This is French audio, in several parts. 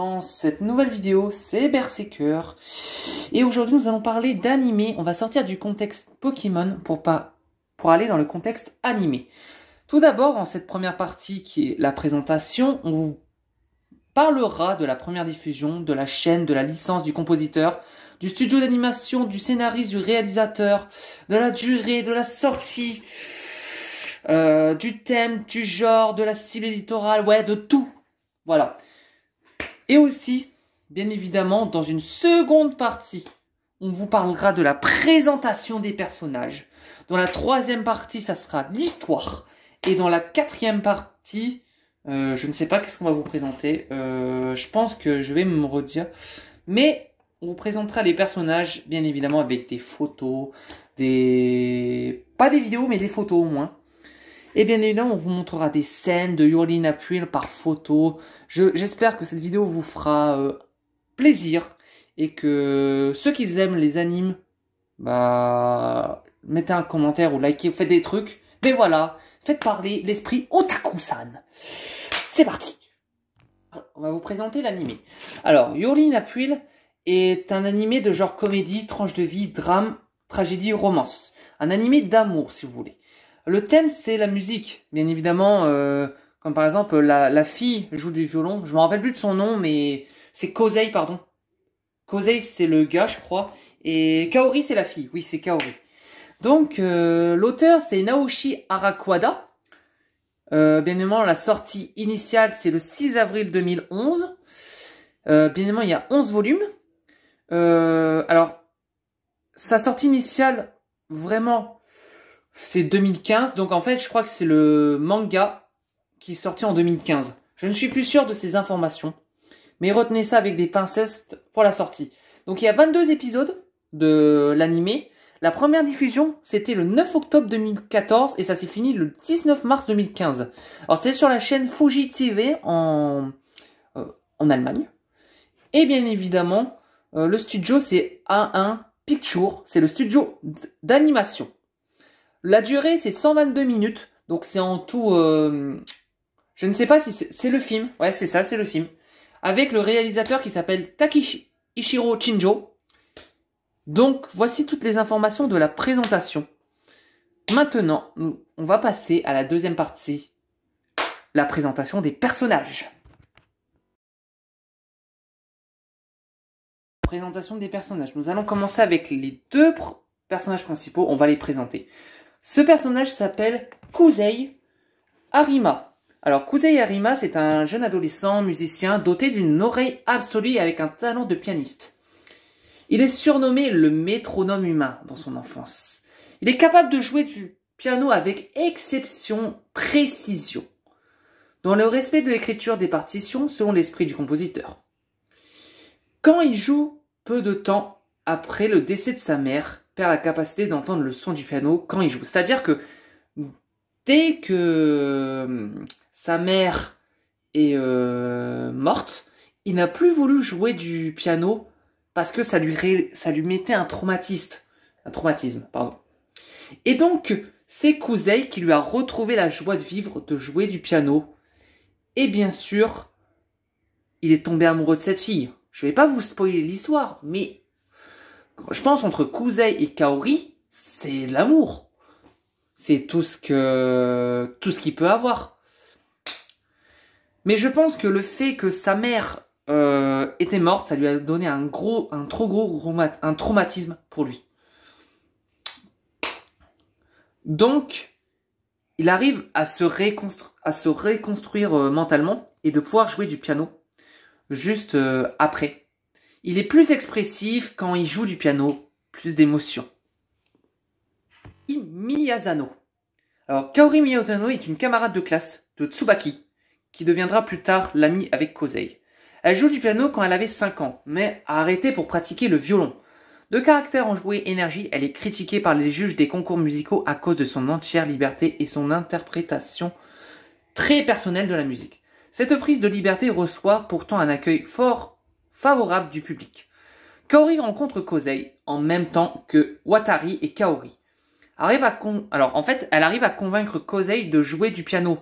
dans cette nouvelle vidéo, c'est Berserker. Et aujourd'hui, nous allons parler d'animé. On va sortir du contexte Pokémon pour, pas, pour aller dans le contexte animé. Tout d'abord, en cette première partie qui est la présentation, on vous parlera de la première diffusion, de la chaîne, de la licence, du compositeur, du studio d'animation, du scénariste, du réalisateur, de la durée, de la sortie, euh, du thème, du genre, de la cible éditoriale, ouais, de tout. Voilà. Et aussi, bien évidemment, dans une seconde partie, on vous parlera de la présentation des personnages. Dans la troisième partie, ça sera l'histoire. Et dans la quatrième partie, euh, je ne sais pas qu'est-ce qu'on va vous présenter. Euh, je pense que je vais me redire. Mais on vous présentera les personnages, bien évidemment, avec des photos, des... Pas des vidéos, mais des photos au moins. Et eh bien évidemment, on vous montrera des scènes de Yurlin April par photo. J'espère que cette vidéo vous fera euh, plaisir et que ceux qui aiment les animes, bah, mettez un commentaire ou likez, faites des trucs. Mais voilà, faites parler l'esprit otaku-san. C'est parti On va vous présenter l'animé. Alors, Yurlin April est un animé de genre comédie, tranche de vie, drame, tragédie, romance. Un animé d'amour, si vous voulez. Le thème, c'est la musique, bien évidemment. Euh, comme par exemple, la, la fille joue du violon. Je me rappelle plus de son nom, mais c'est Kosei, pardon. Kosei, c'est le gars, je crois. Et Kaori, c'est la fille. Oui, c'est Kaori. Donc, euh, l'auteur, c'est Naoshi Arakwada. Euh, bien évidemment, la sortie initiale, c'est le 6 avril 2011. Euh, bien évidemment, il y a 11 volumes. Euh, alors, sa sortie initiale, vraiment, c'est 2015, donc en fait, je crois que c'est le manga qui est sorti en 2015. Je ne suis plus sûr de ces informations, mais retenez ça avec des pincettes pour la sortie. Donc il y a 22 épisodes de l'animé. La première diffusion, c'était le 9 octobre 2014 et ça s'est fini le 19 mars 2015. Alors c'était sur la chaîne Fuji TV en, euh, en Allemagne. Et bien évidemment, euh, le studio c'est A1 Picture, c'est le studio d'animation. La durée, c'est 122 minutes. Donc c'est en tout... Euh, je ne sais pas si c'est le film. Ouais, c'est ça, c'est le film. Avec le réalisateur qui s'appelle Ishiro Chinjo. Donc voici toutes les informations de la présentation. Maintenant, on va passer à la deuxième partie. La présentation des personnages. Présentation des personnages. Nous allons commencer avec les deux personnages principaux. On va les présenter. Ce personnage s'appelle Kusei Arima. Alors Kusei Arima, c'est un jeune adolescent musicien doté d'une oreille absolue avec un talent de pianiste. Il est surnommé le métronome humain dans son enfance. Il est capable de jouer du piano avec exception, précision, dans le respect de l'écriture des partitions selon l'esprit du compositeur. Quand il joue peu de temps après le décès de sa mère, la capacité d'entendre le son du piano quand il joue. C'est-à-dire que dès que euh, sa mère est euh, morte, il n'a plus voulu jouer du piano parce que ça lui, ça lui mettait un traumatiste. Un traumatisme, Et donc, c'est cousin qui lui a retrouvé la joie de vivre, de jouer du piano. Et bien sûr, il est tombé amoureux de cette fille. Je vais pas vous spoiler l'histoire, mais je pense entre Kouzei et Kaori, c'est l'amour. C'est tout ce que tout ce qu'il peut avoir. Mais je pense que le fait que sa mère euh, était morte, ça lui a donné un gros, un trop gros un traumatisme pour lui. Donc, il arrive à se, reconstruire euh, mentalement et de pouvoir jouer du piano juste euh, après. Il est plus expressif quand il joue du piano, plus d'émotion. Miyazano. Alors, Kaori Miyazano est une camarade de classe de Tsubaki, qui deviendra plus tard l'amie avec Kosei. Elle joue du piano quand elle avait 5 ans, mais a arrêté pour pratiquer le violon. De caractère enjoué énergie, elle est critiquée par les juges des concours musicaux à cause de son entière liberté et son interprétation très personnelle de la musique. Cette prise de liberté reçoit pourtant un accueil fort favorable du public. Kaori rencontre Kosei en même temps que Watari et Kaori. Arrive à Alors en fait, elle arrive à convaincre Kosei de jouer du piano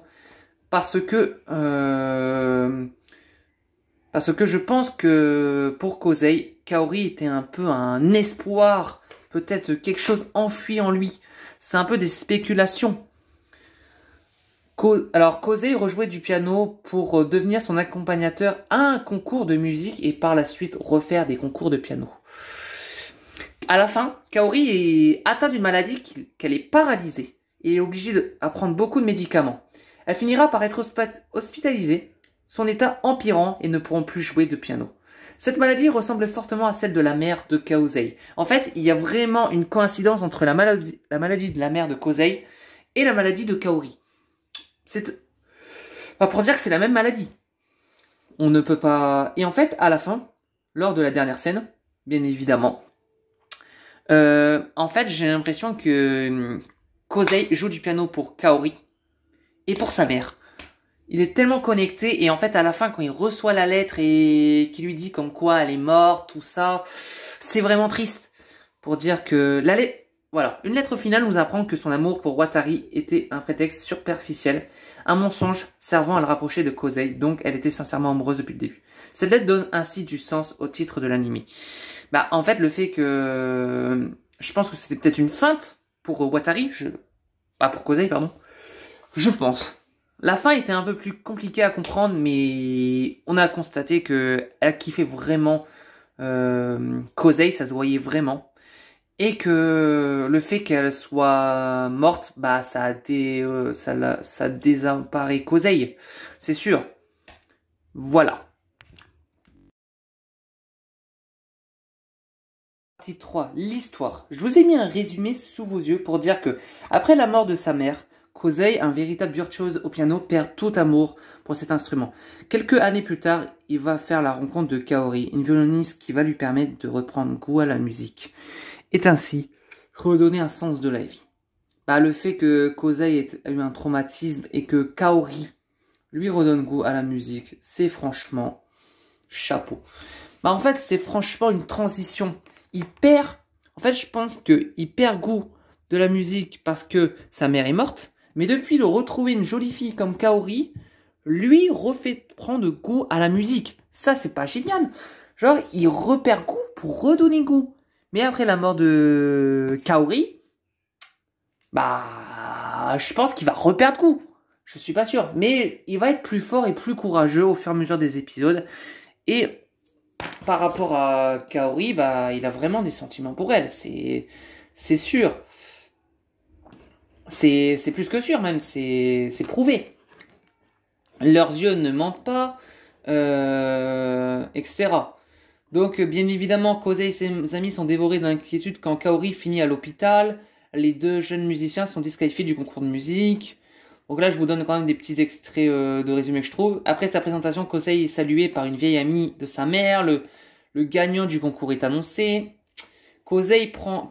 parce que euh... parce que je pense que pour Kosei, Kaori était un peu un espoir, peut-être quelque chose enfui en lui. C'est un peu des spéculations, alors Kosei rejouait du piano pour euh, devenir son accompagnateur à un concours de musique et par la suite refaire des concours de piano. À la fin, Kaori est atteinte d'une maladie qu'elle est paralysée et est obligée de, prendre beaucoup de médicaments. Elle finira par être hospitalisée, son état empirant et ne pourront plus jouer de piano. Cette maladie ressemble fortement à celle de la mère de Kaosei. En fait, il y a vraiment une coïncidence entre la maladie, la maladie de la mère de Kaosei et la maladie de Kaori. C'est pas pour dire que c'est la même maladie. On ne peut pas. Et en fait, à la fin, lors de la dernière scène, bien évidemment, euh, en fait, j'ai l'impression que hum, Kosei joue du piano pour Kaori et pour sa mère. Il est tellement connecté et en fait à la fin quand il reçoit la lettre et qui lui dit comme quoi elle est morte, tout ça, c'est vraiment triste pour dire que la voilà, une lettre finale nous apprend que son amour pour Watari était un prétexte superficiel, un mensonge servant à le rapprocher de Kosei, donc elle était sincèrement amoureuse depuis le début. Cette lettre donne ainsi du sens au titre de l'anime. Bah en fait le fait que... Je pense que c'était peut-être une feinte pour Watari, je... pas pour Kosei pardon, je pense. La fin était un peu plus compliquée à comprendre, mais on a constaté que elle kiffait vraiment euh, Kosei, ça se voyait vraiment et que le fait qu'elle soit morte, bah ça a dé euh, ça, ça désemparé c'est sûr. Voilà. Partie 3, l'histoire. Je vous ai mis un résumé sous vos yeux pour dire que, après la mort de sa mère, Kosei, un véritable virtuose au piano, perd tout amour pour cet instrument. Quelques années plus tard, il va faire la rencontre de Kaori, une violoniste qui va lui permettre de reprendre goût à la musique est ainsi redonner un sens de la vie. Bah, le fait que Kozai ait eu un traumatisme et que Kaori lui redonne goût à la musique, c'est franchement chapeau. Bah, en fait, c'est franchement une transition. Il perd, en fait, je pense qu'il perd goût de la musique parce que sa mère est morte, mais depuis le retrouver une jolie fille comme Kaori, lui refait prendre goût à la musique. Ça, c'est pas génial. Genre, il repère goût pour redonner goût. Mais après la mort de Kaori, bah, je pense qu'il va reperdre coup. Je suis pas sûr. Mais il va être plus fort et plus courageux au fur et à mesure des épisodes. Et par rapport à Kaori, bah, il a vraiment des sentiments pour elle. C'est, c'est sûr. C'est, c'est plus que sûr, même. C'est, c'est prouvé. Leurs yeux ne mentent pas, euh, etc. Donc, euh, bien évidemment, Kosei et ses amis sont dévorés d'inquiétude quand Kaori finit à l'hôpital. Les deux jeunes musiciens sont disqualifiés du concours de musique. Donc là, je vous donne quand même des petits extraits euh, de résumé que je trouve. Après sa présentation, Kosei est salué par une vieille amie de sa mère. Le, le gagnant du concours est annoncé. Kosei prend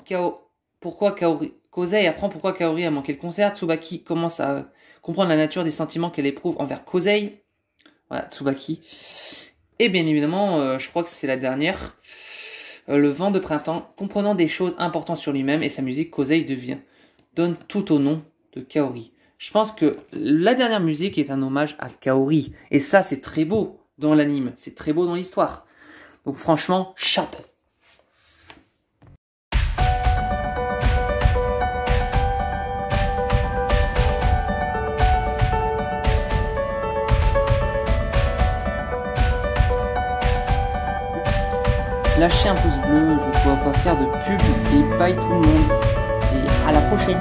pourquoi Kaori... Kosei apprend pourquoi Kaori a manqué le concert. Tsubaki commence à comprendre la nature des sentiments qu'elle éprouve envers Kosei. Voilà, Tsubaki. Et bien évidemment, euh, je crois que c'est la dernière. Euh, le vent de printemps, comprenant des choses importantes sur lui-même et sa musique Kosei devient, donne tout au nom de Kaori. Je pense que la dernière musique est un hommage à Kaori. Et ça, c'est très beau dans l'anime. C'est très beau dans l'histoire. Donc franchement, chapeau. lâchez un pouce bleu, je ne pourrais pas faire de pub et bye tout le monde. Et à la prochaine